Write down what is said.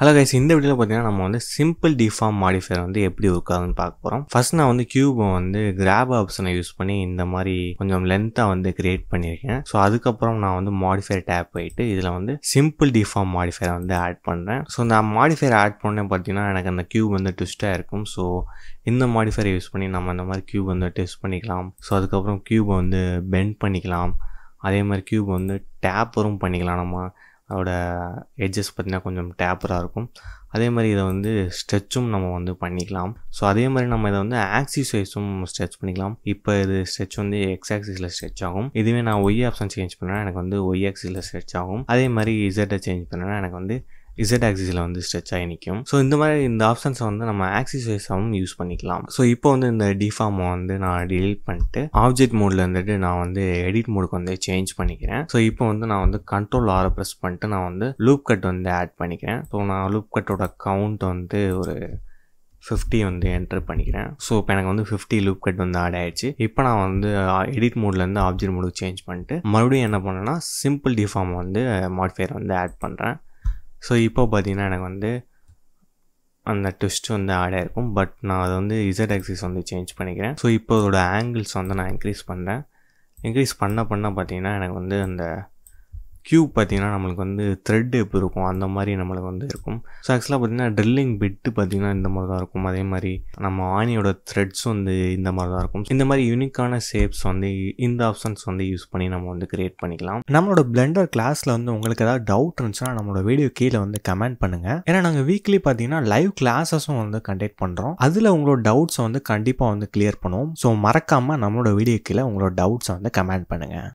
hello guys இந்த வீடியோவில் பார்த்தீங்கன்னா நம்ம வந்து சிம்பிள் டிஃபார்ம் மாடிஃபயர் வந்து எப்படி ஒர்க் பார்க்க போகிறோம் ஃபர்ஸ்ட் நான் வந்து கியூபை வந்து கிராப் ஆப்ஷனை யூஸ் பண்ணி இந்த மாதிரி கொஞ்சம் லென்த்தாக வந்து கிரியேட் பண்ணியிருக்கேன் ஸோ அதுக்கப்புறம் நான் வந்து மாடிஃபயர் டேப் போயிட்டு இதில் வந்து சிம்பிள் டிஃபார்ம் மாடிஃபயரை வந்து ஆட் பண்ணுறேன் ஸோ நான் மாடிஃபயர் ஆட் பண்ணேன் பார்த்தீங்கன்னா எனக்கு அந்த கியூப் வந்து ட்விஸ்ட்டாக இருக்கும் ஸோ இந்த மாடிஃபயரை யூஸ் பண்ணி நம்ம இந்த மாதிரி கியூப் வந்து டெஸ்ட் பண்ணிக்கலாம் ஸோ அதுக்கப்புறம் கியூபை வந்து பெண்ட் பண்ணிக்கலாம் அதே மாதிரி கியூப் வந்து டேப்பரும் பண்ணிக்கலாம் நம்ம அதோட எட்ஜஸ் பார்த்திங்கன்னா கொஞ்சம் டேப்பராக இருக்கும் அதே மாதிரி இதை வந்து ஸ்ட்ரெச்சும் நம்ம வந்து பண்ணிக்கலாம் ஸோ அதே மாதிரி நம்ம இதை வந்து ஆக்சிஸ் வைஸும் ஸ்ட்ரெச் பண்ணிக்கலாம் இப்போ இது ஸ்ட்ரெச் வந்து எக்ஸ் ஆக்சிஸில் ஸ்ட்ரெச் ஆகும் இதுவே நான் ஒய் ஆப்ஷன் சேஞ்ச் பண்ணேன்னா எனக்கு வந்து ஒய் ஆக்சிஸில் ஸ்ட்ரெச் ஆகும் அதே மாதிரி இசட்டை சேஞ்ச் பண்ணேன்னா எனக்கு வந்து இசட் ஆக்சிஸில் வந்து ஸ்ட்ரெச் ஆகி நிற்கும் ஸோ இந்த மாதிரி இந்த ஆப்ஷன்ஸை வந்து நம்ம ஆக்சிஸ் வைஸாகவும் யூஸ் பண்ணிக்கலாம் ஸோ இப்போ வந்து இந்த டிஃபார்மை வந்து நான் டிலீட் பண்ணிட்டு ஆப்ஜெக்ட் மோடில் இருந்துட்டு நான் வந்து எடிட் மோடுக்கு வந்து சேஞ்ச் பண்ணிக்கிறேன் ஸோ இப்போ வந்து நான் வந்து கண்ட்ரோல் ஆர ப்ரெஸ் பண்ணிட்டு நான் வந்து லூப் கட் வந்து ஆட் பண்ணிக்கிறேன் ஸோ நான் லூப் கட்டோட கவுண்ட் வந்து ஒரு ஃபிஃப்டி வந்து என்டர் பண்ணிக்கிறேன் ஸோ இப்போ எனக்கு வந்து ஃபிஃப்டி லூப் கட் வந்து ஆட் ஆயிடுச்சு இப்போ நான் வந்து எடிட் மோட்லேருந்து ஆப்ஜெக்ட் மோடுக்கு சேஞ்ச் பண்ணிட்டு மறுபடியும் என்ன பண்ணேன்னா சிம்பிள் டிஃபார்ம் வந்து மாட்ஃபேர் வந்து ஆட் பண்ணுறேன் ஸோ இப்போ பார்த்திங்கன்னா எனக்கு வந்து அந்த ட்விஸ்ட் வந்து ஆட் ஆகிருக்கும் பட் நான் அதை வந்து இசட் ஆக்சிஸ் வந்து சேஞ்ச் பண்ணிக்கிறேன் ஸோ இப்போ அதோட ஆங்கிள்ஸ் வந்து நான் இன்க்ரீஸ் பண்ணுறேன் இன்க்ரீஸ் பண்ண பண்ண பார்த்திங்கன்னா எனக்கு வந்து அந்த க்யூ பார்த்திங்கன்னா நம்மளுக்கு வந்து த்ரெட் எப்படி இருக்கும் அந்த மாதிரி நம்மளுக்கு வந்து இருக்கும் ஸோ ஆக்சுவலாக பார்த்திங்கன்னா ட்ரில்லிங் பிட்டு பார்த்திங்கன்னா இந்த மாதிரி தான் இருக்கும் அதே மாதிரி நம்ம ஆணியோட த்ரெட்ஸும் வந்து இந்த மாதிரி தான் இருக்கும் இந்த மாதிரி யூனிக்கான ஷேப்ஸ் வந்து இந்த ஆப்ஷன்ஸ் வந்து யூஸ் பண்ணி நம்ம வந்து கிரியேட் பண்ணிக்கலாம் நம்மளோட பிளெண்டர் கிளாஸில் வந்து உங்களுக்கு ஏதாவது டவுட் இருந்துச்சுன்னா நம்மளோட வீடியோ கீழே வந்து கமெண்ட் பண்ணுங்கள் ஏன்னா நாங்கள் வீக்லி பார்த்தீங்கன்னா லைவ் கிளாஸஸும் வந்து கண்டக்ட் பண்ணுறோம் அதில் உங்களோட டவுட்ஸை வந்து கண்டிப்பாக வந்து கிளியர் பண்ணுவோம் ஸோ மறக்காமல் நம்மளோட வீடியோ கீழே உங்களோட டவுட்ஸை வந்து கமெண்ட் பண்ணுங்கள்